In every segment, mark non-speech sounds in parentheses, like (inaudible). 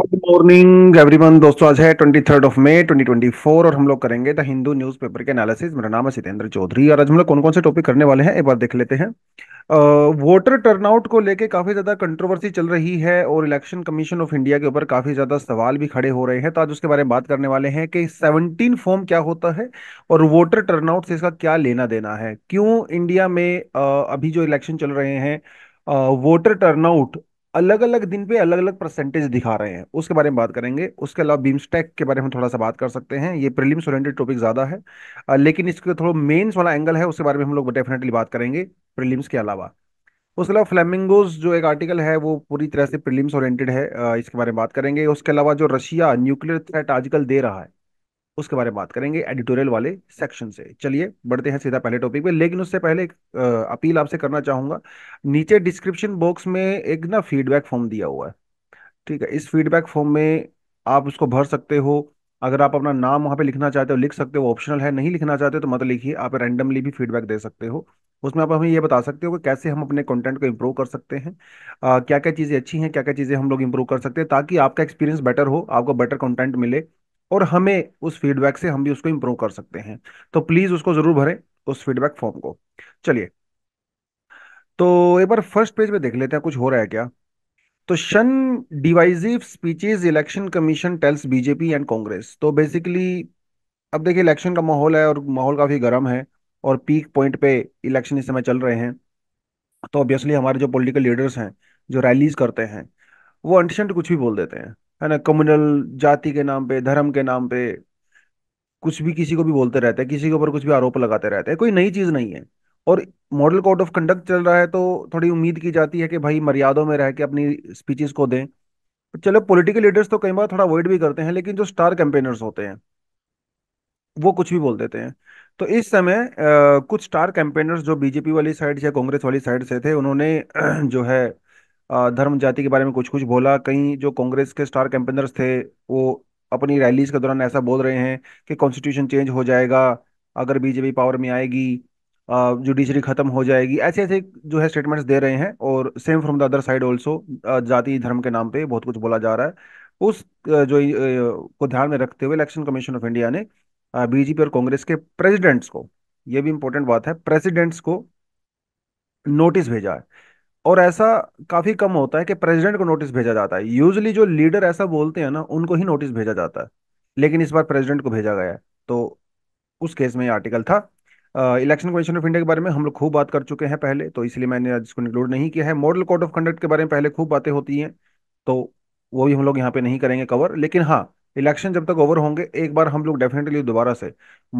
Good morning everyone दोस्तों आज है थर्ड ऑफ ट्वेंटी फोर और हम लोग करेंगे द हिंदू न्यूज़पेपर के एनालिसिस मेरा नाम है सितेंद्र चौधरी और आज हम लोग कौन कौन से टॉपिक करने वाले हैं एक बार देख लेते हैं वोटर टर्नआउट को लेके काफ़ी ज़्यादा कंट्रोवर्सी चल रही है और इलेक्शन कमीशन ऑफ इंडिया के ऊपर काफ़ी ज़्यादा सवाल भी खड़े हो रहे हैं तो आज उसके बारे में बात करने वाले हैं कि सेवनटीन फॉर्म क्या होता है और वोटर टर्नआउट से इसका क्या लेना देना है क्यों इंडिया में अभी जो इलेक्शन चल रहे हैं वोटर टर्नआउट अलग अलग दिन पे अलग अलग परसेंटेज दिखा रहे हैं उसके बारे में बात करेंगे उसके अलावा बीमस्टेक के बारे में थोड़ा सा बात कर सकते हैं ये प्रिलिम्स ओरिएंटेड टॉपिक ज़्यादा है लेकिन इसके थोड़ा मेन्स वाला एंगल है उसके बारे में हम लोग डेफिनेटली बात करेंगे प्रिलिम्स के अलावा उसके अलावा फ्लेमिंगोज जो एक आर्टिकल है वो पूरी तरह से प्रिलिम्स ओरिएंटेड है इसके बारे में बात करेंगे उसके अलावा जो रशिया न्यूक्लियर थ्रेट आजकल दे रहा है उसके बारे में बात करेंगे एडिटोरियल वाले सेक्शन से चलिए बढ़ते हैं सीधा पहले टॉपिक पे लेकिन उससे पहले एक अपील आपसे करना चाहूंगा नीचे डिस्क्रिप्शन बॉक्स में एक ना फीडबैक फॉर्म दिया हुआ है ठीक है इस फीडबैक फॉर्म में आप उसको भर सकते हो अगर आप अपना नाम वहाँ पे लिखना चाहते हो लिख सकते हो ऑप्शनल है नहीं लिखना चाहते हो तो मत लिखिए आप रैंडमली भी फीडबैक दे सकते हो उसमें आप हमें यह बता सकते हो कि कैसे हम अपने कंटेंट को इम्प्रूव कर सकते हैं क्या क्या चीज़ें अच्छी हैं क्या क्या चीज़ें हम लोग इम्प्रूव कर सकते हैं ताकि आपका एक्सपीरियंस बेटर हो आपको बेटर कंटेंट मिले और हमें उस फीडबैक से हम भी उसको इंप्रूव कर सकते हैं तो प्लीज उसको जरूर भरें उस फीडबैक फॉर्म को चलिए तो एक बार फर्स्ट पेज पे देख लेते हैं कुछ हो रहा है क्या तो शन divisive speeches election commission tells BJP and Congress तो बेसिकली अब देखिए इलेक्शन का माहौल है और माहौल काफ़ी गर्म है और पीक पॉइंट पे इलेक्शन इस समय चल रहे हैं तो ऑब्वियसली हमारे जो पॉलिटिकल लीडर्स हैं जो रैलीज करते हैं वो अंटिशंट कुछ भी बोल देते हैं है ना कम्युनल जाति के नाम पे धर्म के नाम पे कुछ भी किसी को भी बोलते रहते हैं किसी के ऊपर कुछ भी आरोप लगाते रहते हैं कोई नई चीज़ नहीं है और मॉडल कोड ऑफ कंडक्ट चल रहा है तो थोड़ी उम्मीद की जाती है कि भाई मर्यादों में रह के अपनी स्पीचेस को दें चलो पॉलिटिकल लीडर्स तो कई बार थोड़ा अवॉइड भी करते हैं लेकिन जो स्टार कैंपेनर्स होते हैं वो कुछ भी बोल देते हैं तो इस समय आ, कुछ स्टार कैंपेनर्स जो बीजेपी वाली साइड या कांग्रेस वाली साइड से थे उन्होंने जो है धर्म जाति के बारे में कुछ कुछ बोला कहीं जो कांग्रेस के स्टार कैंपेनर्स थे वो अपनी रैलीज के दौरान ऐसा बोल रहे हैं कि कॉन्स्टिट्यूशन चेंज हो जाएगा अगर बीजेपी पावर में आएगी जुडिशरी खत्म हो जाएगी ऐसे ऐसे जो है स्टेटमेंट्स दे रहे हैं और same from the other side also जाति धर्म के नाम पे बहुत कुछ बोला जा रहा है उस जो को ध्यान में रखते हुए इलेक्शन कमीशन ऑफ इंडिया ने बीजेपी और कांग्रेस के प्रेसिडेंट्स को यह भी इंपॉर्टेंट बात है प्रेसिडेंट्स को नोटिस भेजा है और ऐसा काफी कम होता है कि प्रेसिडेंट को नोटिस भेजा जाता है यूजली जो लीडर ऐसा बोलते हैं ना उनको ही नोटिस भेजा जाता है लेकिन इस बार प्रेसिडेंट को भेजा गया है तो उस केस में ये आर्टिकल था इलेक्शन कमीशन ऑफ इंडिया के बारे में हम लोग खूब बात कर चुके हैं पहले तो इसलिए मैंने आज इसको इंक्लूड नहीं किया है मॉडल कोड ऑफ कंडक्ट के बारे में पहले खूब बातें होती हैं तो वो भी हम लोग यहाँ पे नहीं करेंगे कवर लेकिन हाँ इलेक्शन जब तक ओवर होंगे एक बार हम लोग डेफिनेटली दोबारा से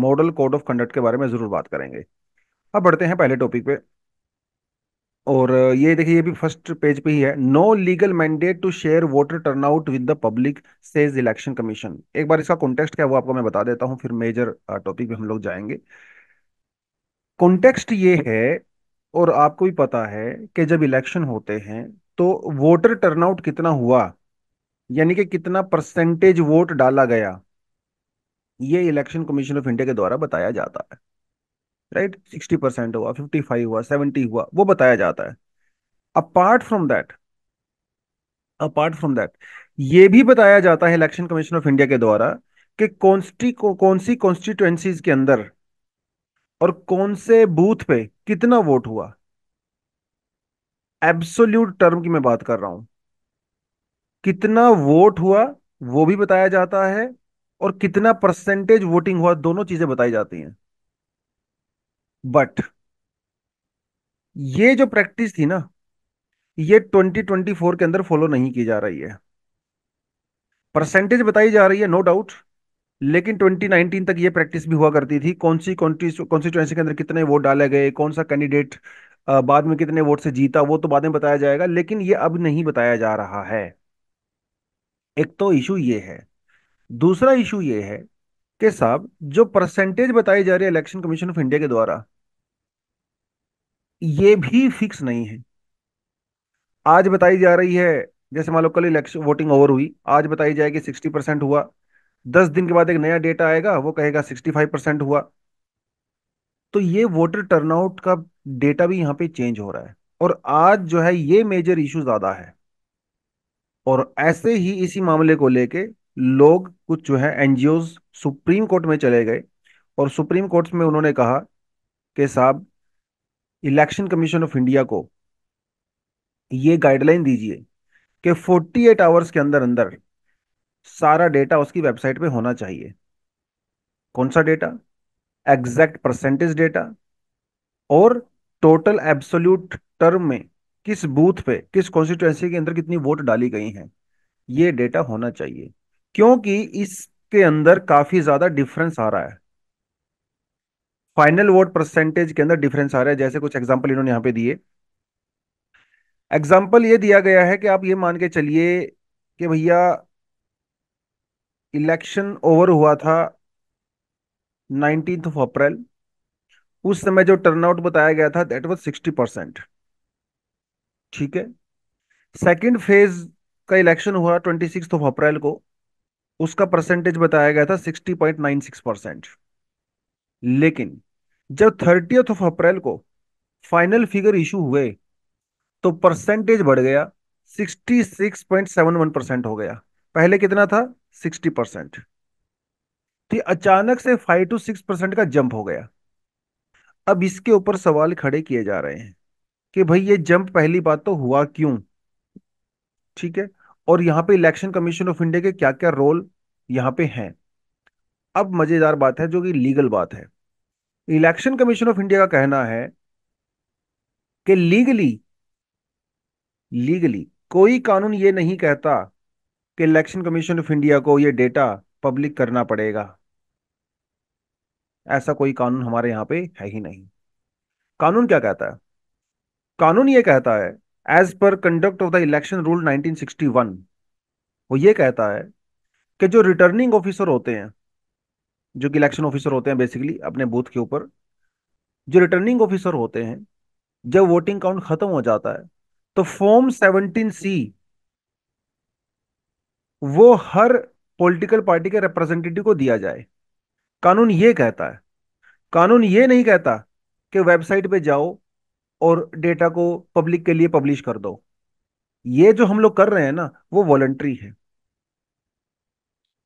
मॉडल कोड ऑफ कंडक्ट के बारे में जरूर बात करेंगे अब बढ़ते हैं पहले टॉपिक पे और ये देखिए ये भी फर्स्ट पेज पे ही है no legal mandate to share voter turnout with the public says election commission एक बार इसका कॉन्टेक्स्ट क्या है वो आपको मैं बता देता हूँ फिर मेजर टॉपिक पे हम लोग जाएंगे कॉन्टेक्स्ट ये है और आपको भी पता है कि जब इलेक्शन होते हैं तो वोटर टर्नआउट कितना हुआ यानी कि कितना परसेंटेज वोट डाला गया ये इलेक्शन कमीशन ऑफ इंडिया के द्वारा बताया जाता है राइट सिक्सटी परसेंट हुआ फिफ्टी फाइव हुआ सेवेंटी हुआ वो बताया जाता है apart from that apart from that ये भी बताया जाता है इलेक्शन कमीशन ऑफ इंडिया के द्वारा कि कौन सी कौन सी कॉन्स्टिट्युएंसीज के अंदर और कौन से बूथ पे कितना वोट हुआ एब्सोल्यूट टर्म की मैं बात कर रहा हूं कितना वोट हुआ वो भी बताया जाता है और कितना परसेंटेज वोटिंग हुआ दोनों चीजें बताई जाती हैं बट ये जो प्रैक्टिस थी ना ये 2024 के अंदर फॉलो नहीं की जा रही है परसेंटेज बताई जा रही है नो डाउट लेकिन 2019 तक ये प्रैक्टिस भी हुआ करती थी कौन सी कॉन्स्टिट्यूएंसी के अंदर कितने वोट डाले गए कौन सा कैंडिडेट बाद में कितने वोट से जीता वो तो बाद में बताया जाएगा लेकिन ये अब नहीं बताया जा रहा है एक तो इशू ये है दूसरा इशू ये है के साहब जो परसेंटेज बताई जा रही है इलेक्शन कमीशन ऑफ इंडिया के द्वारा ये भी फिक्स नहीं है आज बताई जा रही है जैसे मान लो कल इलेक्शन वोटिंग ओवर हुई आज बताई जाएगी सिक्सटी परसेंट हुआ दस दिन के बाद एक नया डेटा आएगा वो कहेगा सिक्सटी फाइव परसेंट हुआ तो ये वोटर टर्नआउट का डेटा भी यहाँ पे चेंज हो रहा है और आज जो है ये मेजर इशू ज्यादा है और ऐसे ही इसी मामले को लेके लोग कुछ जो है एनजीओ सुप्रीम कोर्ट में चले गए और सुप्रीम कोर्ट में उन्होंने कहा कि साहब इलेक्शन कमीशन ऑफ इंडिया को ये गाइडलाइन दीजिए कि 48 आवर्स के अंदर अंदर सारा डेटा उसकी वेबसाइट पे होना चाहिए कौन सा डेटा एग्जैक्ट परसेंटेज डेटा और टोटल एब्सोल्यूट टर्म में किस बूथ पे किस कॉन्स्टिट्यूएंसी के अंदर कितनी वोट डाली गई हैं ये डेटा होना चाहिए क्योंकि इसके अंदर काफी ज्यादा डिफरेंस आ रहा है फाइनल वोट परसेंटेज के अंदर डिफरेंस आ रहा है जैसे कुछ एग्जाम्पल इन्होंने यहां पे दिए एग्जाम्पल ये दिया गया है कि आप ये मान के चलिए कि भैया इलेक्शन ओवर हुआ था नाइनटीन ऑफ अप्रैल उस समय जो टर्नआउट बताया गया था दैट वाज सिक्सटी परसेंट ठीक है सेकंड फेज का इलेक्शन हुआ ट्वेंटी सिक्स ऑफ अप्रैल को उसका परसेंटेज बताया गया था 60.96 परसेंट लेकिन जब थर्टी ऑफ अप्रैल को फाइनल फिगर इशू हुए तो परसेंटेज बढ़ गया 66.71 परसेंट हो गया पहले कितना था 60 परसेंट तो अचानक से 5 टू 6 परसेंट का जंप हो गया अब इसके ऊपर सवाल खड़े किए जा रहे हैं कि भाई ये जंप पहली बात तो हुआ क्यों ठीक है और यहाँ पे इलेक्शन कमीशन ऑफ इंडिया के क्या क्या रोल यहाँ पे हैं अब मजेदार बात है जो कि लीगल बात है इलेक्शन कमीशन ऑफ इंडिया का कहना है कि लीगली लीगली कोई कानून ये नहीं कहता कि इलेक्शन कमीशन ऑफ इंडिया को यह डेटा पब्लिक करना पड़ेगा ऐसा कोई कानून हमारे यहां पे है ही नहीं कानून क्या कहता है कानून ये कहता है as per conduct of the election rule 1961 वो ये कहता है कि जो रिटर्निंग ऑफिसर होते हैं जो कि इलेक्शन ऑफिसर होते हैं बेसिकली अपने बूथ के ऊपर जो रिटर्निंग ऑफिसर होते हैं जब वोटिंग काउंट खत्म हो जाता है तो फॉर्म 17 सी वो हर पॉलिटिकल पार्टी के रिप्रेजेंटेटिव को दिया जाए कानून ये कहता है कानून ये नहीं कहता कि वेबसाइट पे जाओ और डेटा को पब्लिक के लिए पब्लिश कर दो ये जो हम लोग कर रहे हैं ना वो वॉलंट्री है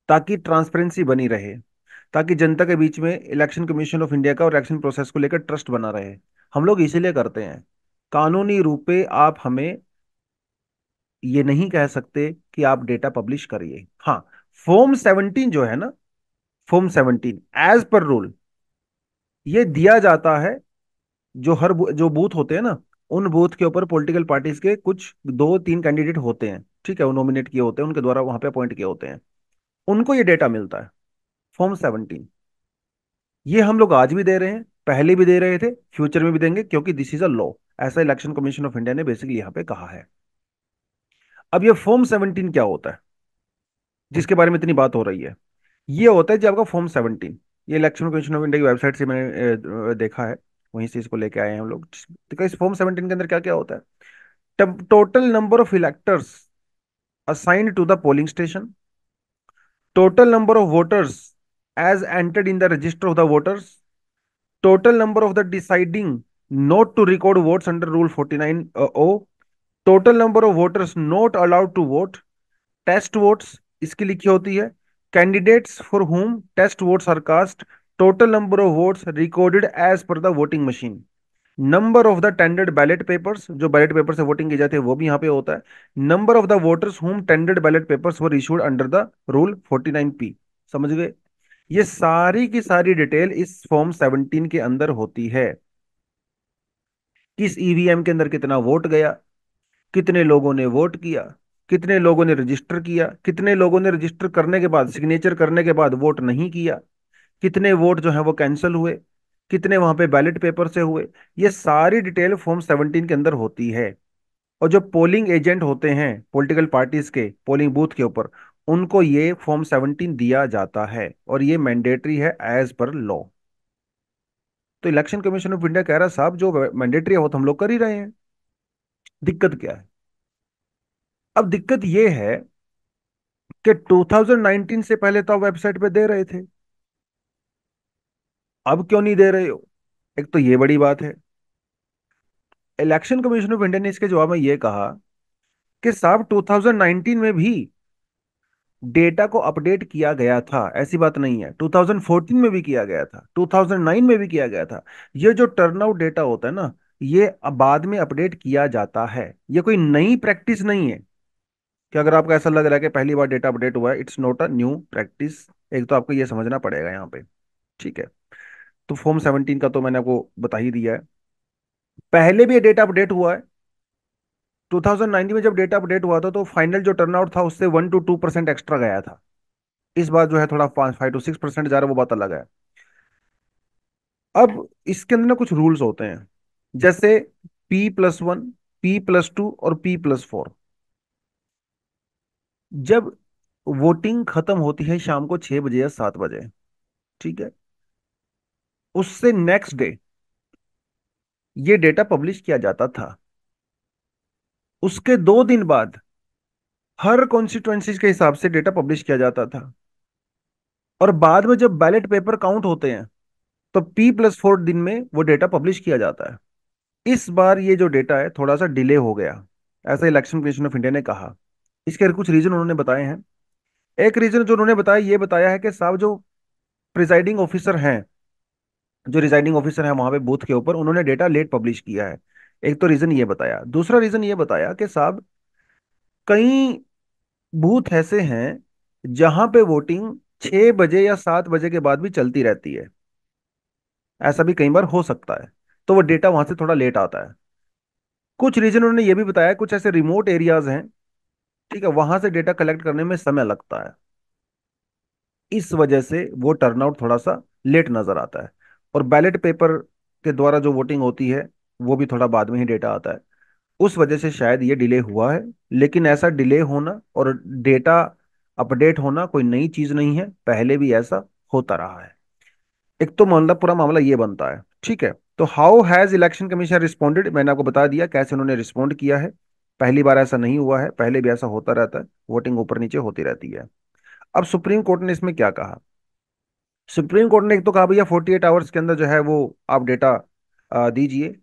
ताकि ट्रांसपेरेंसी बनी रहे ताकि जनता के बीच में इलेक्शन कमीशन ऑफ इंडिया का और इलेक्शन प्रोसेस को लेकर ट्रस्ट बना रहे हम लोग इसीलिए करते हैं कानूनी रूपे आप हमें ये नहीं कह सकते कि आप डेटा पब्लिश करिए हाँ फॉर्म सेवनटीन जो है ना form seventeen as per rule ये दिया जाता है जो हर जो बूथ होते हैं ना उन बूथ के ऊपर पॉलिटिकल पार्टीज के कुछ दो तीन कैंडिडेट होते हैं ठीक है वो नॉमिनेट किए होते हैं उनके द्वारा वहां पे अपॉइंट किए होते हैं उनको ये डेटा मिलता है फॉर्म सेवनटीन ये हम लोग आज भी दे रहे हैं पहले भी दे रहे थे फ्यूचर में भी देंगे क्योंकि दिस इज अ लॉ ऐसा इलेक्शन कमीशन ऑफ इंडिया ने बेसिकली यहां पे कहा है अब ये फॉर्म सेवनटीन क्या होता है जिसके बारे में इतनी बात हो रही है ये होता है जब आपका फॉर्म सेवनटीन ये इलेक्शन कमीशन ऑफ इंडिया की वेबसाइट से मैंने देखा है वहीं से इसको लेके आए हैं हम लोग तो इस फॉर्म सेवनटीन के अंदर क्या क्या होता है total number of electors assigned to the polling station total number of voters as entered in the register of the voters total number of the deciding not to record vote under rule forty nine O total number of voters not allowed to vote test votes इसकी लिखी होती है candidates for whom test votes are cast total number of votes recorded as per the voting machine number of the tendered ballot papers जो ballot paper से voting की जाती है वो भी यहाँ पे होता है number of the voters whom tendered ballot papers were issued under the rule 49 P समझ गए ये सारी की सारी डिटेल इस फॉर्म 17 के अंदर होती है किस ईवीएम e के अंदर कितना वोट गया कितने लोगों ने वोट किया कितने लोगों ने रजिस्टर किया कितने लोगों ने रजिस्टर करने के बाद सिग्नेचर करने के बाद वोट नहीं किया कितने वोट जो है वो कैंसिल हुए कितने वहां पे बैलेट पेपर से हुए ये सारी डिटेल फॉर्म सेवनटीन के अंदर होती है और जो पोलिंग एजेंट होते हैं पॉलिटिकल पार्टीज के पोलिंग बूथ के ऊपर उनको ये फॉर्म सेवनटीन दिया जाता है और ये मैंडेटरी है एज पर लॉ तो इलेक्शन कमीशन ऑफ इंडिया कह रहा साहब जो मैंडेटरी है वो तो हम लोग कर ही रहे हैं दिक्कत क्या है अब दिक्कत ये है कि 2019 से पहले तो आप वेबसाइट पे दे रहे थे अब क्यों नहीं दे रहे हो एक तो ये बड़ी बात है इलेक्शन कमीशन ऑफ इंडिया ने इसके जवाब में यह कहा कि साहब 2019 में भी डेटा को अपडेट किया गया था ऐसी बात नहीं है 2014 में भी किया गया था 2009 में भी किया गया था ये जो टर्नआउट डेटा होता है ना ये बाद में अपडेट किया जाता है ये कोई नई प्रैक्टिस नहीं है कि अगर आपको ऐसा लग रहा है कि पहली बार डेटा अपडेट हुआ है it's not a new practice एक तो आपको यह समझना पड़ेगा यहां पे ठीक है तो फॉर्म सेवनटीन का तो मैंने आपको बता ही दिया है पहले भी डेट डेटा अपडेट हुआ है 2019 में जब डेटा अपडेट हुआ था तो फाइनल जो टर्नआउट था उससे one two two percent extra गया था इस बार जो है थोड़ा फाइव टू सिक्स परसेंट जा रहा है वो बात अलग है अब इसके अंदर ना कुछ रूल्स होते हैं जैसे P plus one P plus two और पी प्लस फोर जब वोटिंग खत्म होती है शाम को छह बजे या सात बजे ठीक है उससे नेक्स्ट डे ये डेटा पब्लिश किया जाता था उसके दो दिन बाद हर कॉन्स्टिट्यूएंसीज के हिसाब से डेटा पब्लिश किया जाता था और बाद में जब बैलेट पेपर काउंट होते हैं तो पी प्लस फोर दिन में वो डेटा पब्लिश किया जाता है इस बार ये जो डेटा है थोड़ा सा डिले हो गया ऐसा इलेक्शन कमीशन ऑफ इंडिया ने कहा इसके कुछ रीजन उन्होंने बताए हैं एक रीजन जो उन्होंने बताया ये बताया है कि साहब जो प्रिजाइडिंग ऑफिसर हैं जो रिजाइडिंग ऑफिसर है वहां पे बूथ के ऊपर उन्होंने डेटा लेट पब्लिश किया है एक तो रीजन ये बताया दूसरा रीजन ये बताया कि साहब कई बूथ ऐसे हैं जहां पे वोटिंग छह बजे या सात बजे के बाद भी चलती रहती है ऐसा भी कई बार हो सकता है तो वो डेटा वहां से थोड़ा लेट आता है कुछ रीजन उन्होंने ये भी बताया कुछ ऐसे रिमोट एरियाज हैं ठीक है वहां से डेटा कलेक्ट करने में समय लगता है इस वजह से वो टर्नआउट थोड़ा सा लेट नजर आता है और बैलेट पेपर के द्वारा जो वोटिंग होती है वो भी थोड़ा बाद में ही डेटा आता है उस वजह से शायद ये डिले हुआ है लेकिन ऐसा डिले होना और डेटा अपडेट होना कोई नई चीज नहीं है पहले भी ऐसा होता रहा है एक तो मामला पूरा मामला ये बनता है ठीक है तो how has election commission responded मैंने आपको बता दिया कैसे उन्होंने रिस्पॉन्ड किया है पहली बार ऐसा नहीं हुआ है पहले भी ऐसा होता रहता है वोटिंग ऊपर नीचे होती रहती है अब सुप्रीम कोर्ट ने इसमें क्या कहा सुप्रीम कोर्ट ने एक तो कहा भैया फोर्टी एट आवर्स के अंदर जो है वो आप डेटा दीजिए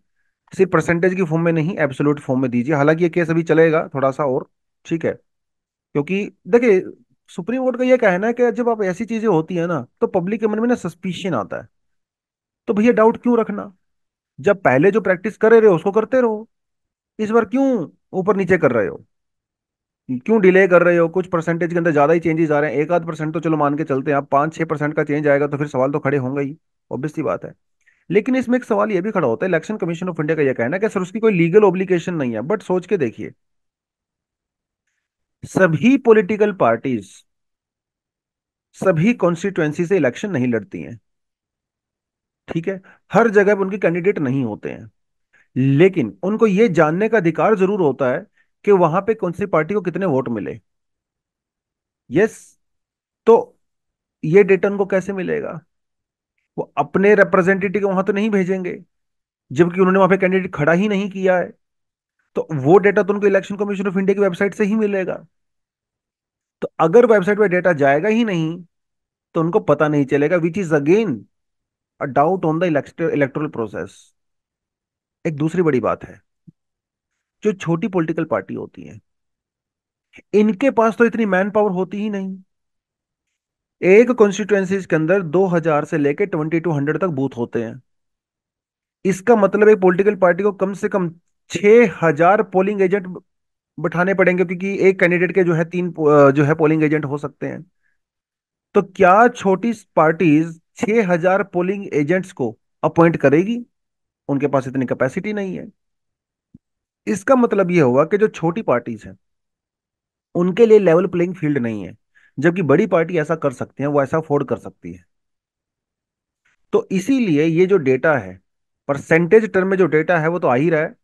सिर्फ परसेंटेज की फॉर्म में नहीं एब्सोल्यूट फॉर्म में दीजिए हालांकि ये केस अभी चलेगा थोड़ा सा और ठीक है क्योंकि देखिए सुप्रीम कोर्ट का ये कहना है कि जब आप ऐसी चीजें होती है ना तो पब्लिक के मन में ना सस्पिशन आता है तो भैया डाउट क्यों रखना जब पहले जो प्रैक्टिस कर रहे हो उसको करते रहो इस बार क्यों ऊपर नीचे कर रहे हो क्यों डिले कर रहे हो कुछ परसेंटेज के अंदर ज़्यादा ही चेंजेस आ रहे हैं एक आध परसेंट तो चलो मान के चलते हैं आप पांच छह परसेंट का चेंज आएगा तो फिर सवाल तो खड़े होंगे ही ऑब्वियसली बात है लेकिन इसमें एक सवाल ये भी खड़ा होता है इलेक्शन कमीशन ऑफ इंडिया का यह कहना है कि सर उसकी कोई लीगल ऑब्लिकेशन नहीं है बट सोच के देखिए सभी पॉलिटिकल पार्टीज सभी कॉन्स्टिट्युएंसी से इलेक्शन नहीं लड़ती हैं ठीक है हर जगह पर उनके कैंडिडेट नहीं होते हैं लेकिन उनको यह जानने का अधिकार जरूर होता है कि वहां पे कौन सी पार्टी को कितने वोट मिले यस तो ये डेटा उनको कैसे मिलेगा वो अपने रिप्रेजेंटेटिव को वहां तो नहीं भेजेंगे जबकि उन्होंने वहां पे कैंडिडेट खड़ा ही नहीं किया है तो वो डेटा तो उनको इलेक्शन कमीशन ऑफ इंडिया की वेबसाइट से ही मिलेगा तो अगर वेबसाइट पर डेटा जाएगा ही नहीं तो उनको पता नहीं चलेगा which is again a doubt on the electoral process एक दूसरी बड़ी बात है जो छोटी पॉलिटिकल पार्टी होती है इनके पास तो इतनी मैन पावर होती ही नहीं एक कॉन्स्टिट्युएंसीज के अंदर 2000 से लेकर 2200 तक बूथ होते हैं इसका मतलब एक पॉलिटिकल पार्टी को कम से कम 6000 पोलिंग एजेंट बैठाने पड़ेंगे क्योंकि एक कैंडिडेट के जो है तीन जो है पोलिंग एजेंट हो सकते हैं तो क्या छोटी पार्टीज 6000 पोलिंग एजेंट्स को अपॉइंट करेगी उनके पास इतनी कैपेसिटी नहीं है इसका मतलब यह हुआ कि जो छोटी पार्टीज हैं उनके लिए लेवल प्लेइंग फील्ड नहीं है जबकि बड़ी पार्टी ऐसा कर सकती है वो ऐसा अफोर्ड कर सकती है तो इसीलिए ये जो डेटा है परसेंटेज टर्म में जो डेटा है वो तो आ ही रहा है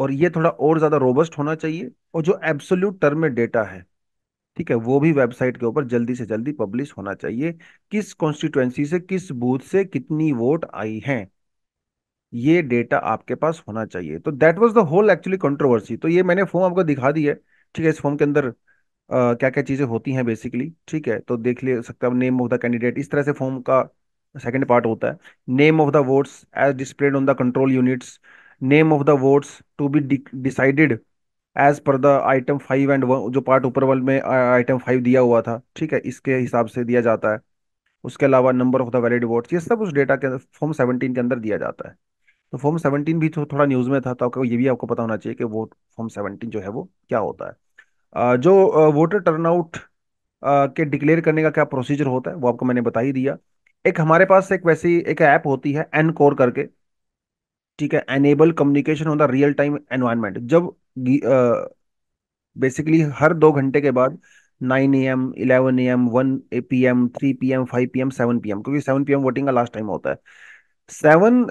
और ये थोड़ा और ज़्यादा रोबस्ट होना चाहिए और जो एब्सोल्यूट टर्म में डेटा है ठीक है वो भी वेबसाइट के ऊपर जल्दी से जल्दी पब्लिश होना चाहिए किस कॉन्स्टिट्युएंसी से किस बूथ से कितनी वोट आई हैं ये डेटा आपके पास होना चाहिए तो that was the whole actually controversy तो ये मैंने फॉर्म आपको दिखा दी है ठीक है इस फॉर्म के अंदर आ, क्या क्या चीज़ें होती हैं बेसिकली ठीक है तो देख ले सकते नेम ऑफ द कैंडिडेट इस तरह से फॉर्म का सेकेंड पार्ट होता है name of the votes as displayed on the control units name of the votes to be decided as per the item five and one जो part ऊपर वाल में आइटम फाइव दिया हुआ था ठीक है इसके हिसाब से दिया जाता है उसके अलावा number of the valid votes ये सब उस डेटा के फॉर्म सेवनटीन के अंदर दिया जाता है तो फॉर्म सेवनटीन भी तो थोड़ा न्यूज़ में था तो ये भी आपको पता होना चाहिए कि वो फॉर्म सेवनटीन जो है वो क्या होता है जो वोटर टर्नआउट के डिक्लेयर करने का क्या प्रोसीजर होता है वो आपको मैंने बता ही दिया एक हमारे पास एक वैसी एक ऐप होती है एन कोर करके ठीक है enable communication on the real time environment जब बेसिकली uh, हर दो घंटे के बाद nine A M eleven A M one A P M three P M five P M seven P M क्योंकि सेवन पी एम वोटिंग का last time होता है सेवन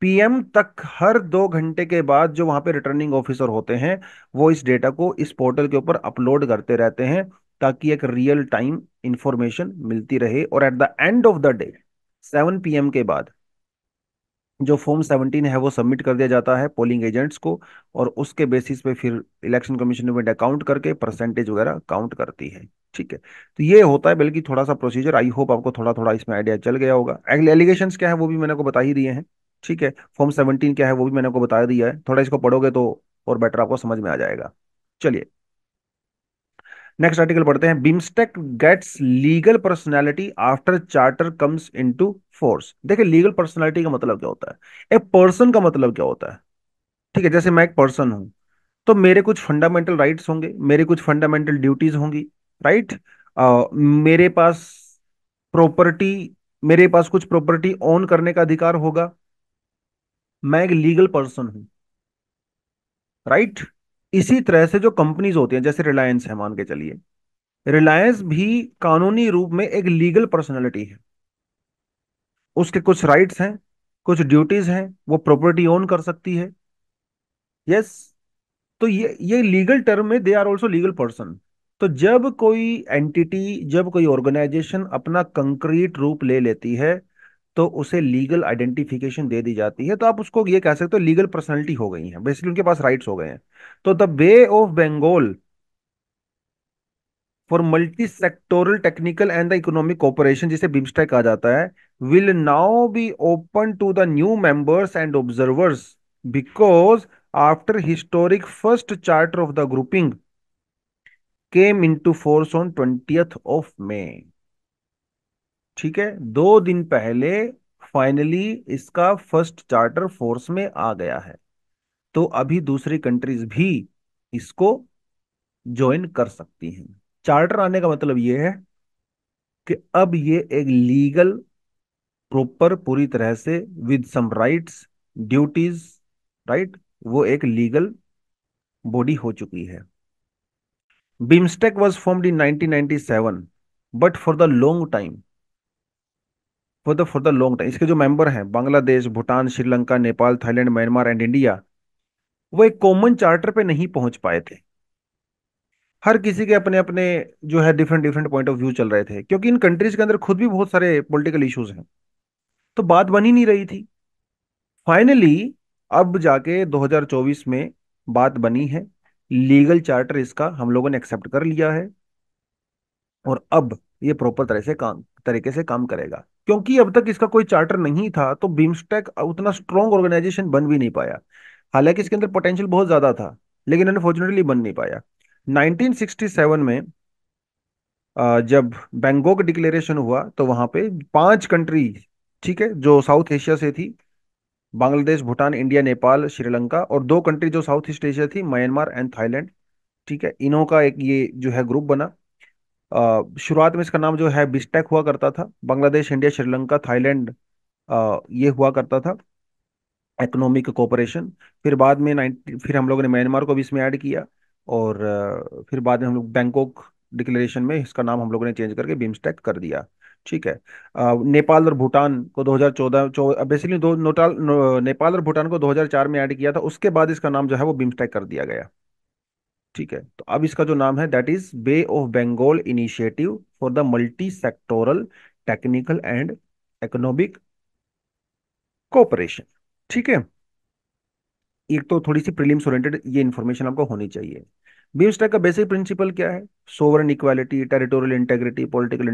पीएम तक हर दो घंटे के बाद जो वहां पे रिटर्निंग ऑफिसर होते हैं वो इस डेटा को इस पोर्टल के ऊपर अपलोड करते रहते हैं ताकि एक रियल टाइम इंफॉर्मेशन मिलती रहे और at the end of the day seven PM के बाद जो फॉर्म सेवनटीन है वो सबमिट कर दिया जाता है पोलिंग एजेंट्स को और उसके बेसिस पे फिर इलेक्शन कमीशन अकाउंट करके परसेंटेज वगैरह काउंट करती है ठीक है तो ये होता है बल्कि थोड़ा सा प्रोसीजर आई होप आपको थोड़ा थोड़ा इसमें आइडिया चल गया होगा एलिगेशन क्या है वो भी मैंने को बता ही दिए हैं ठीक है फॉर्म सेवनटीन क्या है वो भी मैंने आपको बता दिया है थोड़ा इसको पढ़ोगे तो और बेटर आपको समझ में आ जाएगा चलिए नेक्स्ट आर्टिकल पढ़ते हैं BIMSTEC gets legal personality after charter comes into force देखिए लीगल पर्सनैलिटी का मतलब क्या होता है ए पर्सन का मतलब क्या होता है ठीक है जैसे मैं एक पर्सन हूं तो मेरे कुछ फंडामेंटल राइट्स होंगे मेरे कुछ फंडामेंटल ड्यूटीज होंगी राइट आ, मेरे पास प्रॉपर्टी मेरे पास कुछ प्रॉपर्टी ऑन करने का अधिकार होगा मैं एक लीगल पर्सन हूं राइट right? इसी तरह से जो कंपनीज होती हैं जैसे रिलायंस है मान के चलिए रिलायंस भी कानूनी रूप में एक लीगल पर्सनैलिटी है उसके कुछ राइट्स हैं कुछ ड्यूटीज हैं वो प्रॉपर्टी ओन कर सकती है यस तो ये ये लीगल टर्म में they are also legal person तो जब कोई एंटिटी जब कोई ऑर्गेनाइजेशन अपना कंक्रीट रूप ले लेती है तो उसे लीगल आइडेंटिफिकेशन दे दी जाती है तो आप उसको ये कह सकते हो लीगल पर्सनैलिटी हो गई है बेसिकली उनके पास राइट्स हो गए हैं तो the bay of Bengal for multi sectoral technical and the economic cooperation जिसे बिमस्टेक कहा जाता है will now be open to the new members and observers because after historic first charter of the grouping came to force on twenty of May ठीक है दो दिन पहले finally इसका फर्स्ट चार्टर फोर्स में आ गया है तो अभी दूसरी कंट्रीज भी इसको ज्वाइन कर सकती हैं चार्टर आने का मतलब यह है कि अब ये एक लीगल प्रॉपर पूरी तरह से with some rights duties right वो एक लीगल बॉडी हो चुकी है BIMSTEC was formed in 1997 but for the long time for the for the long time इसके जो मेंबर हैं Bangladesh Bhutan Sri Lanka Nepal Thailand Myanmar and India वो एक कॉमन चार्टर पे नहीं पहुंच पाए थे हर किसी के अपने अपने जो है different different point of view चल रहे थे क्योंकि इन कंट्रीज के अंदर खुद भी बहुत सारे पॉलिटिकल इश्यूज हैं तो बात बन ही नहीं रही थी फाइनली अब जाके 2024 में बात बनी है लीगल चार्टर इसका हम लोगों ने एक्सेप्ट कर लिया है और अब ये प्रॉपर तरह से काम तरीके से काम करेगा क्योंकि अब तक इसका कोई चार्टर नहीं था तो बिम्स्टेक उतना स्ट्रॉन्ग ऑर्गेनाइजेशन बन भी नहीं पाया हालांकि इसके अंदर पोटेंशियल बहुत ज्यादा था लेकिन अनफॉर्चुनेटली बन नहीं पाया 1967 में जब बैंकॉक डिक्लेरेशन हुआ तो वहां पे पांच कंट्री ठीक है जो साउथ एशिया से थी बांग्लादेश भूटान इंडिया नेपाल श्रीलंका और दो कंट्री जो साउथ ईस्ट एशिया थी म्यांमार एंड थाईलैंड ठीक है इन्हों का एक ये जो है ग्रुप बना शुरुआत में इसका नाम जो है बिस्टेक हुआ करता था बांग्लादेश इंडिया श्रीलंका थाईलैंड ये हुआ करता था इकोनॉमिक कोऑपरेशन फिर बाद में नाइनटी फिर हम लोगों ने म्यांमार को भी इसमें ऐड किया और फिर बाद में हम लोग बैंकॉक डिक्लेरेशन में इसका नाम हम लोगों ने चेंज करके बिम्स्टेक कर दिया ठीक है नेपाल और भूटान को 2014 चौदह बेसिकली दो नोटाल नेपाल और भूटान को 2004 में ऐड किया था उसके बाद इसका नाम जो है वो बिम्स्टेक कर दिया गया ठीक है तो अब इसका जो नाम है that is bay of Bengal initiative for the multi sectoral technical and economic cooperation ठीक है एक तो थोड़ी सी प्रीलिम्स ओरिएंटेड ये इंफॉर्मेशन आपको होनी चाहिए बीमस्टेक का बेसिक प्रिंसिपल क्या है sovereign equality territorial integrity political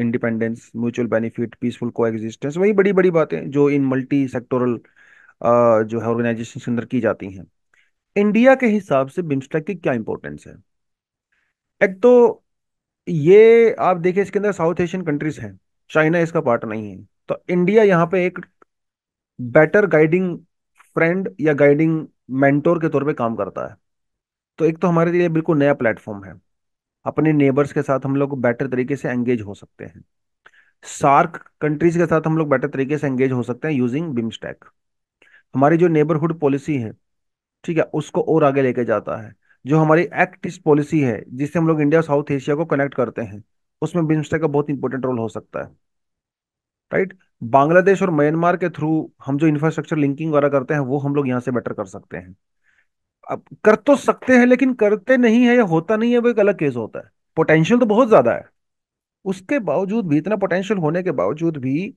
independence mutual benefit peaceful को वही बड़ी बड़ी बातें जो इन मल्टी सेक्टोरल जो है ऑर्गेनाइजेशन के अंदर की जाती हैं इंडिया के हिसाब से बिम्स्टेक की क्या इंपॉर्टेंस है एक तो ये आप देखिए इसके अंदर साउथ एशियन कंट्रीज हैं चाइना इसका पार्ट नहीं है तो इंडिया यहाँ पे एक बेटर गाइडिंग फ्रेंड या गाइडिंग मेंटोर के तौर पे काम करता है तो एक तो हमारे लिए बिल्कुल नया प्लेटफॉर्म है अपने नेबर्स के साथ हम लोग बेटर तरीके से एंगेज हो सकते हैं सार्क कंट्रीज के साथ हम लोग बेटर तरीके से एंगेज हो सकते हैं यूजिंग बिम्स्टेक हमारी जो नेबरहुड पॉलिसी है ठीक है उसको और आगे लेके जाता है जो हमारी एक्ट ईस्ट पॉलिसी है जिससे हम लोग इंडिया और साउथ एशिया को कनेक्ट करते हैं उसमें बिम्स्टेक का बहुत इंपॉर्टेंट रोल हो सकता है राइट बांग्लादेश और म्यांमार के थ्रू हम जो इंफ्रास्ट्रक्चर लिंकिंग वगैरह करते हैं वो हम लोग यहाँ से बेटर कर सकते हैं अब कर तो सकते हैं लेकिन करते नहीं है या होता नहीं है वो एक अलग केस होता है पोटेंशियल तो बहुत ज्यादा है उसके बावजूद भी इतना पोटेंशियल होने के बावजूद भी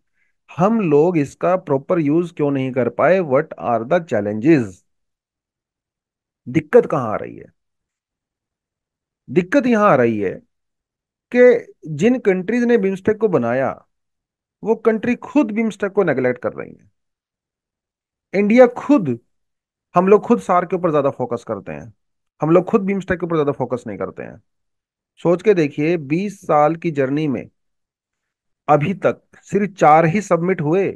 हम लोग इसका प्रॉपर यूज क्यों नहीं कर पाए वट आर द चैलेंजेस दिक्कत कहां आ रही है दिक्कत यहां आ रही है कि जिन कंट्रीज ने बिम्स्टेक को बनाया वो कंट्री खुद बिम्स्टेक को नेग्लेक्ट कर रही है इंडिया खुद हम लोग खुद सार के ऊपर ज्यादा फोकस करते हैं हम लोग खुद बिम्स्टेक के ऊपर ज्यादा फोकस नहीं करते हैं सोच के देखिए 20 साल की जर्नी में अभी तक सिर्फ चार ही सबमिट हुए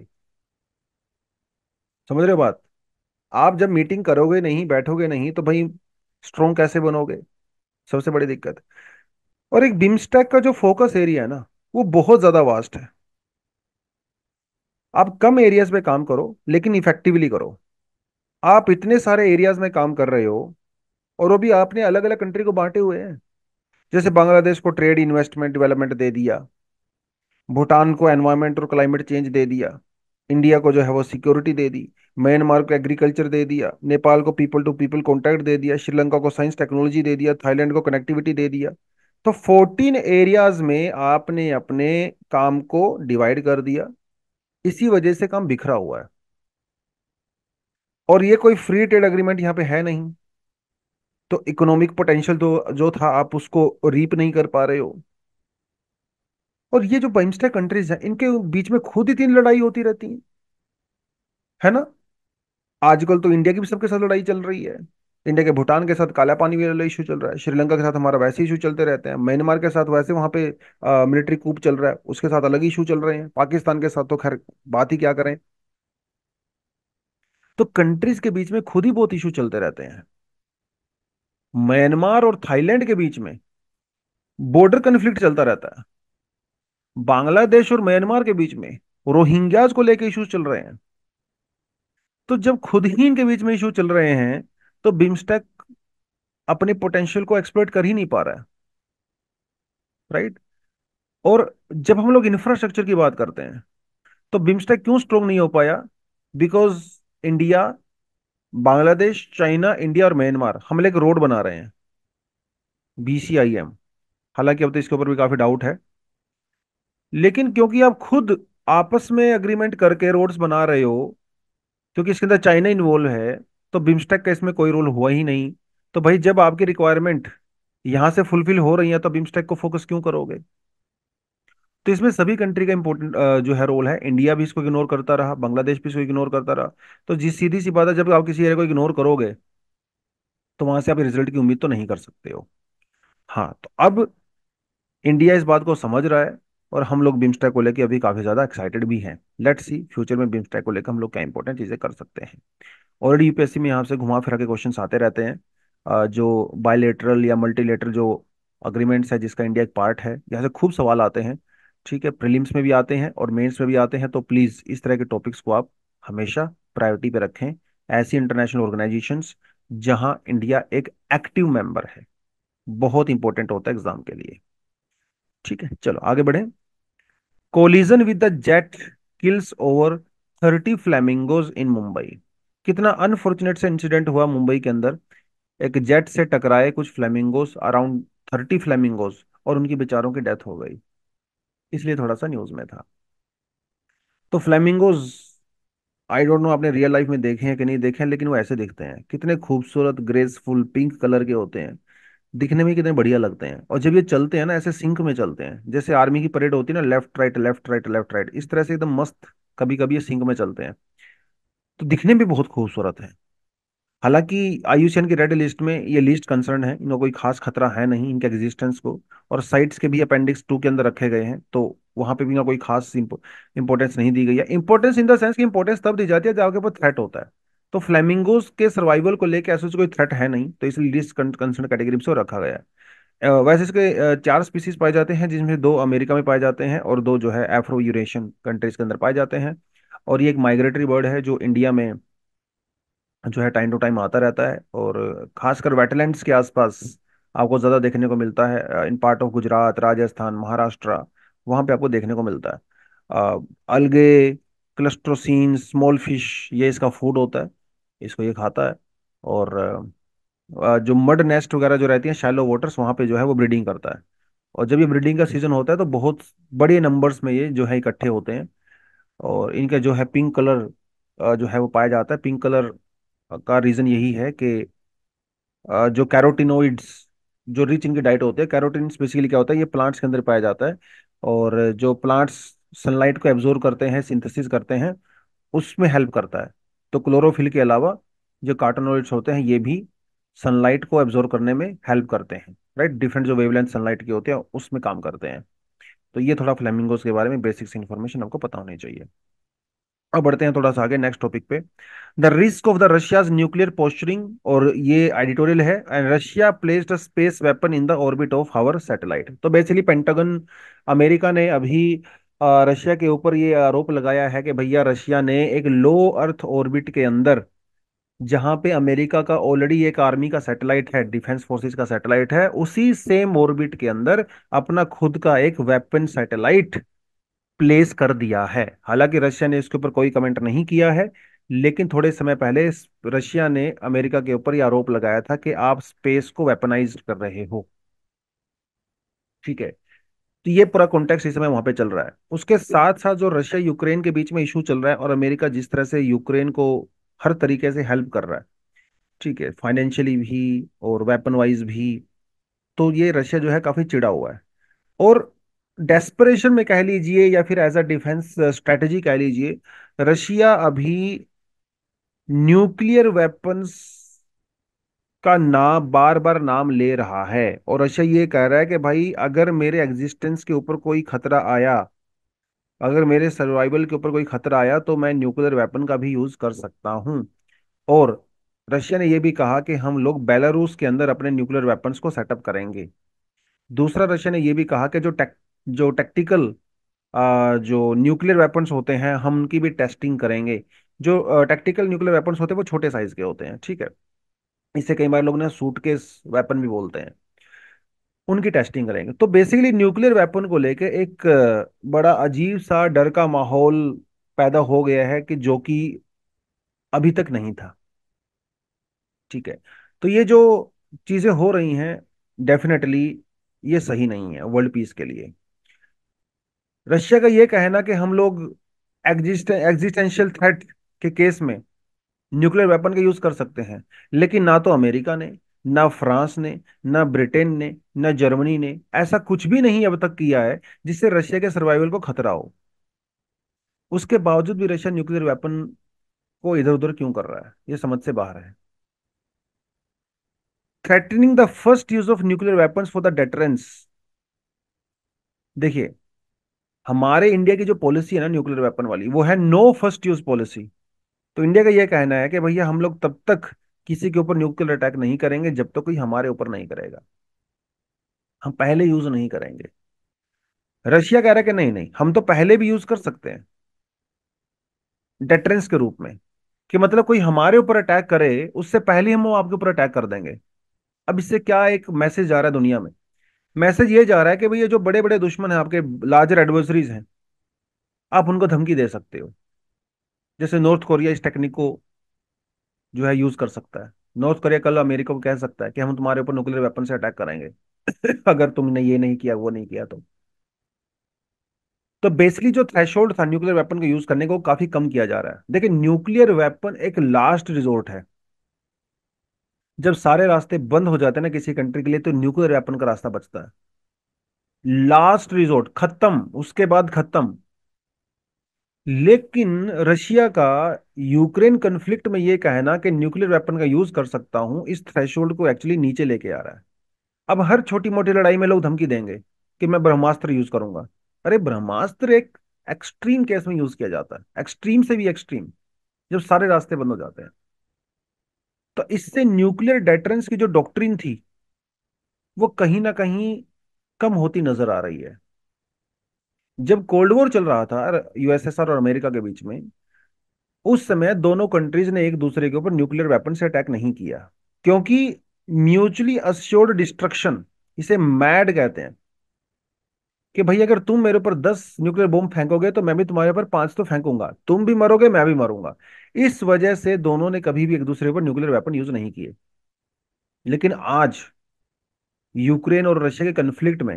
समझ रहे हो बात आप जब मीटिंग करोगे नहीं बैठोगे नहीं तो भाई स्ट्रोंग कैसे बनोगे सबसे बड़ी दिक्कत और एक बिमस्टेक का जो फोकस एरिया है ना वो बहुत ज्यादा वास्ट है आप कम एरियाज में काम करो लेकिन इफेक्टिवली करो आप इतने सारे एरियाज में काम कर रहे हो और वो भी आपने अलग अलग कंट्री को बांटे हुए हैं जैसे बांग्लादेश को ट्रेड इन्वेस्टमेंट डेवलपमेंट दे दिया भूटान को एनवायरमेंट और क्लाइमेट चेंज दे दिया इंडिया को जो है वो सिक्योरिटी दे दी म्यांमार को एग्रीकल्चर दे दिया नेपाल को पीपल टू पीपल कॉन्टैक्ट दे दिया श्रीलंका को साइंस टेक्नोलॉजी दे दिया थाईलैंड को कनेक्टिविटी दे दिया तो 14 एरियाज में आपने अपने काम को डिवाइड कर दिया इसी वजह से काम बिखरा हुआ है और ये कोई फ्री ट्रेड एग्रीमेंट यहाँ पे है नहीं तो इकोनॉमिक पोटेंशियल तो जो था आप उसको रीप नहीं कर पा रहे हो और ये जो पम्स्टर कंट्रीज है इनके बीच में खुद ही तीन लड़ाई होती रहती है है ना आजकल तो इंडिया की भी सबके साथ लड़ाई चल रही है इंडिया के भूटान के साथ काला पानी वाला इशू चल रहा है श्रीलंका के साथ हमारा वैसे इशू चलते रहते हैं म्यांमार के साथ वैसे वहां पे मिलिट्री कूप चल रहा है उसके साथ अलग इशू चल रहे हैं पाकिस्तान के साथ तो खैर बात ही क्या करें तो कंट्रीज के बीच में खुद ही बहुत इशू चलते रहते हैं म्यांमार और थाईलैंड के बीच में बॉर्डर कन्फ्लिक्ट चलता रहता है बांग्लादेश और म्यांमार के बीच में रोहिंग्याज को लेकर इश्यूज चल रहे हैं तो जब खुद ही इनके बीच में इशू चल रहे हैं तो बिम्स्टेक अपने पोटेंशियल को एक्सप्लोर कर ही नहीं पा रहा है राइट और जब हम लोग इंफ्रास्ट्रक्चर की बात करते हैं तो बिम्स्टेक क्यों स्ट्रोंग नहीं हो पाया because India Bangladesh China India और म्यांमार हम लोग रोड बना रहे हैं बीसीआईएम हालांकि अब तो इसके ऊपर भी काफी डाउट है लेकिन क्योंकि आप खुद आपस में अग्रीमेंट करके रोड्स बना रहे हो क्योंकि इसके अंदर चाइना इन्वॉल्व है तो बिम्स्टेक का इसमें कोई रोल हुआ ही नहीं तो भाई जब आपकी रिक्वायरमेंट यहां से फुलफिल हो रही है तो बिम्स्टेक को फोकस क्यों करोगे तो इसमें सभी कंट्री का इंपॉर्टेंट जो है रोल है इंडिया भी इसको इग्नोर करता रहा बांग्लादेश भी इसको इग्नोर करता रहा तो जिस सीधी सी बात है जब आप किसी एरिया को इग्नोर करोगे तो वहां से आप रिजल्ट की उम्मीद तो नहीं कर सकते हो हाँ तो अब इंडिया इस बात को समझ रहा है और हम लोग बिमस्टेक को लेकर अभी काफ़ी ज़्यादा एक्साइटेड भी हैं लेट सी फ्यूचर में बिमस्टेक को लेकर हम लोग क्या इंपॉर्टेंट चीज़ें कर सकते हैं ऑलरेडी यूपीएससी में यहाँ से घुमा फिरा के क्वेश्चन आते रहते हैं जो बायोलेटरल या मल्टीलेटरल जो अग्रीमेंट्स है जिसका इंडिया एक पार्ट है यहाँ से खूब सवाल आते हैं ठीक है प्रीलिम्स में भी आते हैं और मेंस में भी आते हैं तो प्लीज़ इस तरह के टॉपिक्स को आप हमेशा प्रायोरिटी पे रखें ऐसी इंटरनेशनल ऑर्गेनाइजेशन जहां इंडिया एक एक्टिव मेंबर है बहुत इंपॉर्टेंट होता है एग्जाम के लिए ठीक है चलो आगे बढ़े collision with the jet kills over thirty flamingos in Mumbai कितना अनफॉर्चुनेट से इंसिडेंट हुआ मुंबई के अंदर एक जेट से टकराए कुछ फ्लैमिंगोज अराउंड थर्टी फ्लैमिंगोज और उनकी बेचारों की डेथ हो गई इसलिए थोड़ा सा न्यूज में था तो फ्लैमिंगोज आई डोंट नो आपने रियल लाइफ में देखे हैं कि नहीं देखे हैं लेकिन वो ऐसे दिखते हैं कितने खूबसूरत ग्रेसफुल पिंक कलर के होते हैं दिखने में कितने बढ़िया लगते हैं और जब ये चलते हैं ना ऐसे सिंक में चलते हैं जैसे आर्मी की परेड होती है ना left right left right left right इस तरह से एकदम मस्त कभी कभी ये सिंक में चलते हैं तो दिखने में बहुत खूबसूरत है हालांकि आयुषियन की रेड लिस्ट में ये लिस्ट कंसर्न है इनका कोई खास खतरा है नहीं इनके एग्जिस्टेंस को और साइट्स के भी अपेंडिक्स टू के अंदर रखे गए हैं तो वहां पे भी इनका कोई खास इंपॉर्टेंस नहीं दी गई है इंपॉर्टेंस इन द सेंस की इंपॉर्टेंस तब दी जाती है जब आपके पास थ्रेट होता है तो फ्लेमिंगोज के सर्वाइवल को लेकर ऐसा कोई थ्रेट है नहीं तो इसलिए लिस्ट कंसर्न कैटेगरी से रखा गया है वैसे इसके चार स्पीसीज पाए जाते हैं जिसमें दो अमेरिका में पाए जाते हैं और दो जो है एफ्रो यूरेशियन कंट्रीज के अंदर पाए जाते हैं और ये एक माइग्रेटरी बर्ड है जो इंडिया में जो है टाइम टू टाइम आता रहता है और खासकर वेटलैंड्स के आसपास आपको ज़्यादा देखने को मिलता है in part of Gujarat Rajasthan Maharashtra वहां पे आपको देखने को मिलता है अलगे क्लस्ट्रोसिन स्मॉल फिश ये इसका फूड होता है इसको ये खाता है और जो मड नेस्ट वगैरह जो रहती है शैलो वाटर्स वहां पे जो है वो ब्रीडिंग करता है और जब ये ब्रीडिंग का सीजन होता है तो बहुत बड़े नंबर्स में ये जो है इकट्ठे होते हैं और इनका जो है पिंक कलर जो है वो पाया जाता है पिंक कलर का रीज़न यही है कि जो कैरोटिनोइड्स जो रिच इनके डाइट होते हैं कैरोटिन बेसिकली क्या होता है ये प्लांट्स के अंदर पाया जाता है और जो प्लांट्स सनलाइट को एब्जोर्व करते हैं सिंथेसिस करते हैं उसमें हेल्प करता है तो क्लोरोफिल के अलावा जो कार्टोनोइड्स होते हैं ये भी सनलाइट को एब्जॉर्व करने में हेल्प करते हैं राइट डिफरेंट जो वेवलेंथ सनलाइट के होते हैं उसमें काम करते हैं तो ये थोड़ा फ्लेमिंगोस के बारे में बेसिक्स इन्फॉर्मेशन आपको पता होनी चाहिए अब बढ़ते हैं थोड़ा सा आगे नेक्स्ट टॉपिक पे the risk of the Russia's nuclear posturing और ये एडिटोरियल है and Russia placed a space weapon in the orbit of our satellite तो बेसिकली पेंटागन अमेरिका ने अभी रशिया के ऊपर ये आरोप लगाया है कि भैया रशिया ने एक लो अर्थ ऑर्बिट के अंदर जहां पे अमेरिका का ऑलरेडी एक आर्मी का सैटेलाइट है डिफेंस फोर्सेस का सैटेलाइट है उसी सेम ऑर्बिट के अंदर अपना खुद का एक वेपन सैटेलाइट प्लेस कर दिया है हालांकि रशिया ने इसके ऊपर कोई कमेंट नहीं किया है लेकिन थोड़े समय पहले रशिया ने अमेरिका के ऊपर यह आरोप लगाया था कि आप स्पेस को वेपनाइज कर रहे हो ठीक है तो ये पूरा कॉन्टेक्स्ट इस समय वहां पे चल रहा है उसके साथ साथ जो रशिया यूक्रेन के बीच में इशू चल रहा है और अमेरिका जिस तरह से यूक्रेन को हर तरीके से हेल्प कर रहा है ठीक है फाइनेंशियली भी और वेपन वाइज भी तो ये रशिया जो है काफी चिड़ा हुआ है और डेस्परेशन में कह लीजिए या फिर एज अ डिफेंस स्ट्रेटेजी कह लीजिए रशिया अभी न्यूक्लियर वेपन्स का नाम बार बार नाम ले रहा है और रशिया अच्छा ये कह रहा है कि भाई अगर मेरे एग्जिस्टेंस के ऊपर कोई खतरा आया अगर मेरे सर्वाइवल के ऊपर कोई खतरा आया तो मैं न्यूक्लियर वेपन का भी यूज़ कर सकता हूँ और रशिया ने यह भी कहा कि हम लोग बेलारूस के अंदर अपने न्यूक्लियर वेपन्स को सेटअप करेंगे दूसरा रशिया ने यह भी कहा कि जो टेक जो टेक्टिकल जो न्यूक्लियर वेपन्स होते हैं हम उनकी भी टेस्टिंग करेंगे जो टेक्टिकल न्यूक्लियर वेपन्स होते हैं वो छोटे साइज के होते हैं ठीक है इसे कई बार लोग ना सूट के वेपन भी बोलते हैं उनकी टेस्टिंग करेंगे तो बेसिकली न्यूक्लियर वेपन को लेकर एक बड़ा अजीब सा डर का माहौल पैदा हो गया है कि जो कि अभी तक नहीं था ठीक है तो ये जो चीज़ें हो रही हैं डेफिनेटली ये सही नहीं है वर्ल्ड पीस के लिए रशिया का ये कहना कि हम लोग एग्जिस्ट एग्जिस्टेंशियल थ्रेट के केस में न्यूक्लियर वेपन का यूज कर सकते हैं लेकिन ना तो अमेरिका ने ना फ्रांस ने ना ब्रिटेन ने ना जर्मनी ने ऐसा कुछ भी नहीं अब तक किया है जिससे रशिया के सर्वाइवल को खतरा हो उसके बावजूद भी रशिया न्यूक्लियर वेपन को इधर उधर क्यों कर रहा है यह समझ से बाहर है threatening the first use of nuclear weapon for the deterrence देखिए हमारे इंडिया की जो पॉलिसी है ना न्यूक्लियर वेपन वाली वो है नो फर्स्ट यूज पॉलिसी तो इंडिया का यह कहना है कि भैया हम लोग तब तक किसी के ऊपर न्यूक्लियर अटैक नहीं करेंगे जब तक तो कोई हमारे ऊपर नहीं करेगा हम पहले यूज नहीं करेंगे रशिया कह रहा है कि नहीं नहीं हम तो पहले भी यूज कर सकते हैं डेटरेंस के रूप में कि मतलब कोई हमारे ऊपर अटैक करे उससे पहले हम वो आपके ऊपर अटैक कर देंगे अब इससे क्या एक मैसेज जा रहा है दुनिया में मैसेज ये जा रहा है कि भैया जो बड़े बड़े दुश्मन हैं आपके लार्जर एडवर्सरीज हैं आप उनको धमकी दे सकते हो जैसे नॉर्थ कोरिया इस टेक्निक को जो है यूज कर सकता है नॉर्थ कोरिया कल अमेरिका को कह सकता है कि हम तुम्हारे ऊपर न्यूक्लियर वेपन से अटैक करेंगे (laughs) अगर तुमने ये नहीं किया वो नहीं किया तो तो बेसिकली जो थ्रेश था न्यूक्लियर वेपन को यूज करने को काफी कम किया जा रहा है देखिए न्यूक्लियर वेपन एक लास्ट रिजोर्ट है जब सारे रास्ते बंद हो जाते हैं ना किसी कंट्री के लिए तो न्यूक्लियर वेपन का रास्ता बचता है लास्ट रिजोर्ट खत्म उसके बाद खत्म लेकिन रशिया का यूक्रेन कन्फ्लिक्ट में यह कहना कि न्यूक्लियर वेपन का यूज कर सकता हूं इस थ्रेशोल्ड को एक्चुअली नीचे लेके आ रहा है अब हर छोटी मोटी लड़ाई में लोग धमकी देंगे कि मैं ब्रह्मास्त्र यूज करूंगा अरे ब्रह्मास्त्र एक एक्सट्रीम केस में यूज किया जाता है एक्सट्रीम से भी एक्सट्रीम जब सारे रास्ते बंद हो जाते हैं तो इससे न्यूक्लियर डेटरेंस की जो डॉक्ट्रिन थी वो कहीं ना कहीं कम होती नजर आ रही है जब कोल्ड वॉर चल रहा था यूएसएसआर और अमेरिका के बीच में उस समय दोनों कंट्रीज ने एक दूसरे के ऊपर न्यूक्लियर वेपन से अटैक नहीं किया क्योंकि म्यूचुअली अश्योर्ड डिस्ट्रक्शन इसे मैड कहते हैं कि भाई अगर तुम मेरे ऊपर दस न्यूक्लियर बॉम्ब फेंकोगे तो मैं भी तुम्हारे ऊपर पांच तो फेंकूंगा तुम भी मरोगे मैं भी मरूंगा इस वजह से दोनों ने कभी भी एक दूसरे पर न्यूक्लियर वेपन यूज नहीं किए लेकिन आज यूक्रेन और रशिया के कंफ्लिक्ट में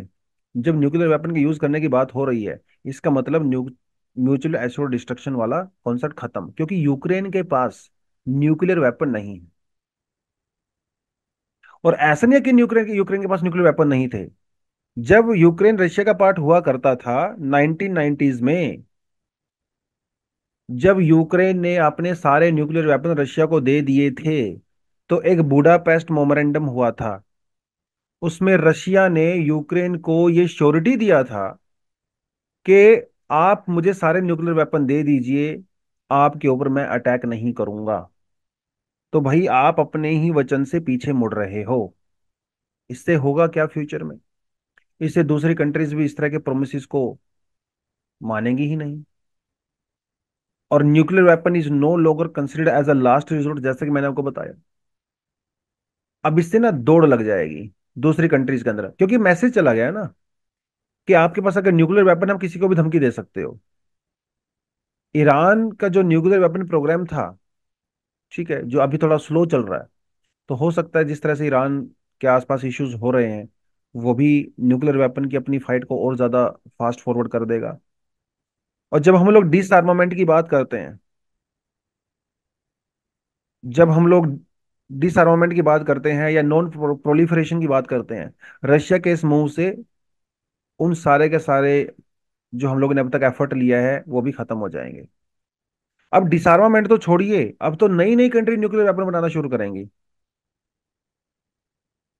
जब न्यूक्लियर वेपन के यूज करने की बात हो रही है इसका मतलब म्यूचुअल एसोर डिस्ट्रक्शन वाला कॉन्सेप्ट खत्म क्योंकि यूक्रेन के पास न्यूक्लियर वेपन नहीं है और ऐसा नहीं है कि न्यूक्रेन यूक्रेन के पास न्यूक्लियर वेपन नहीं थे जब यूक्रेन रशिया का पार्ट हुआ करता था 1990s में जब यूक्रेन ने अपने सारे न्यूक्लियर वेपन रशिया को दे दिए थे तो एक बूढ़ा पेस्ट मोमरेंडम हुआ था उसमें रशिया ने यूक्रेन को ये श्योरिटी दिया था कि आप मुझे सारे न्यूक्लियर वेपन दे दीजिए आपके ऊपर मैं अटैक नहीं करूंगा तो भाई आप अपने ही वचन से पीछे मुड़ रहे हो इससे होगा क्या फ्यूचर में इससे दूसरी कंट्रीज भी इस तरह के प्रोमिस को मानेंगी ही नहीं और nuclear weapon is no longer considered as a last resort जैसे कि मैंने आपको बताया अब इससे ना दौड़ लग जाएगी दूसरी कंट्रीज के अंदर क्योंकि मैसेज चला गया है ना कि आपके पास अगर न्यूक्लियर वेपन हम किसी को भी धमकी दे सकते हो ईरान का जो न्यूक्लियर वेपन प्रोग्राम था ठीक है जो अभी थोड़ा स्लो चल रहा है तो हो सकता है जिस तरह से ईरान के आसपास इश्यूज हो रहे हैं वो भी न्यूक्लियर वेपन की अपनी फाइट को और ज़्यादा फास्ट फॉरवर्ड कर देगा और जब हम लोग डिसआर्मामेंट की बात करते हैं जब हम लोग डिसआर्मामेंट की बात करते हैं या नॉन प्रोलिफरेशन की बात करते हैं रशिया के इस मूव से उन सारे के सारे जो हम लोग ने अब तक एफर्ट लिया है वो भी खत्म हो जाएंगे अब डिसमेंट तो छोड़िए अब तो नई नई कंट्री न्यूक्लियर वेपन बनाना शुरू करेंगी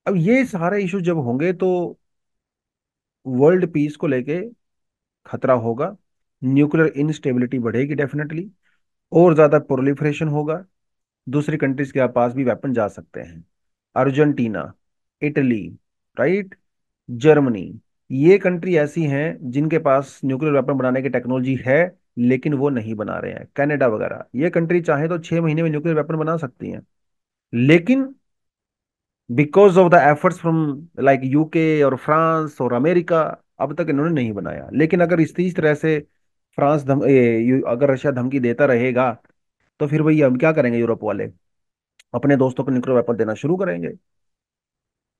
अब ये सारे इशू जब होंगे तो वर्ल्ड पीस को लेके खतरा होगा न्यूक्लियर इनस्टेबिलिटी बढ़ेगी डेफिनेटली और ज़्यादा प्रोलिफरेशन होगा दूसरी कंट्रीज के पास भी वेपन जा सकते हैं अर्जेंटीना इटली राइट जर्मनी ये कंट्री ऐसी हैं जिनके पास न्यूक्लियर वेपन बनाने की टेक्नोलॉजी है लेकिन वो नहीं बना रहे हैं कनाडा वगैरह ये कंट्री चाहे तो छह महीने में न्यूक्लियर वेपन बना सकती हैं लेकिन because of the efforts from like UK और फ्रांस और अमेरिका अब तक इन्होंने नहीं बनाया लेकिन अगर इसी तरह से फ्रांस धम ए, अगर रशिया धमकी देता रहेगा तो फिर भैया हम क्या करेंगे यूरोप वाले अपने दोस्तों को न्यूक्लियर वेपन देना शुरू करेंगे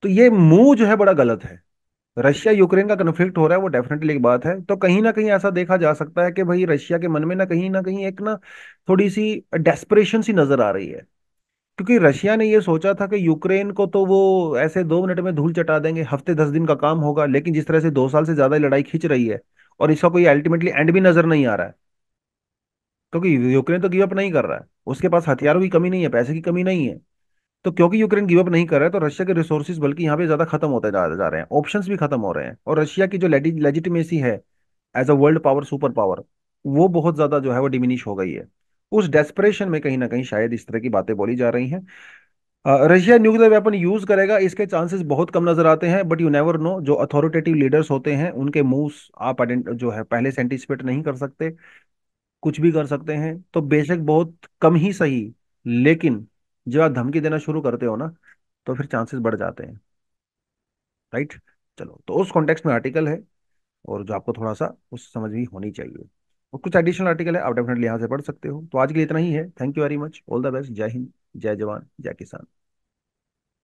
तो ये मुंह जो है बड़ा गलत है रशिया यूक्रेन का कन्फ्लिक्ट हो रहा है वो डेफिनेटली एक बात है तो कहीं ना कहीं ऐसा देखा जा सकता है कि भाई रशिया के मन में ना कहीं ना कहीं एक ना थोड़ी सी डेस्परेशन सी नजर आ रही है क्योंकि रशिया ने ये सोचा था कि यूक्रेन को तो वो ऐसे दो मिनट में धूल चटा देंगे हफ्ते दस दिन का काम होगा लेकिन जिस तरह से दो साल से ज्यादा लड़ाई खींच रही है और इसका कोई अल्टीमेटली एंड भी नजर नहीं आ रहा है क्योंकि यूक्रेन तो गिवअप नहीं कर रहा है उसके पास हथियारों की कमी नहीं है पैसे की कमी नहीं है तो क्योंकि यूक्रेन गिवअप नहीं कर रहा है तो रशिया के रिसोर्सेज बल्कि यहाँ पे ज्यादा खत्म होते जा, जा रहे हैं ऑप्शन भी खत्म हो रहे हैं और रशिया की जो लेजिटिमेसी है as a world power super power वो बहुत ज्यादा जो है वो डिमिनिश हो गई है उस डेस्परेशन में कहीं ना कहीं शायद इस तरह की बातें बोली जा रही हैं रशिया न्यूक्लियर वेपन यूज करेगा इसके चांसेस बहुत कम नजर आते हैं बट यू नेवर नो जो अथॉरिटेटिव लीडर्स होते हैं उनके मूव्स आप जो है पहले से एंटिसिपेट नहीं कर सकते कुछ भी कर सकते हैं तो बेशक बहुत कम ही सही लेकिन जब आप धमकी देना शुरू करते हो ना तो फिर चांसेस बढ़ जाते हैं राइट चलो तो उस कॉन्टेक्स्ट में आर्टिकल है और जो आपको थोड़ा सा उस समझ भी होनी चाहिए और कुछ एडिशनल आर्टिकल है आप डेफिनेटली यहाँ से पढ़ सकते हो तो आज के लिए इतना ही है thank you very much all the best Jai Hind जय जवान जय किसान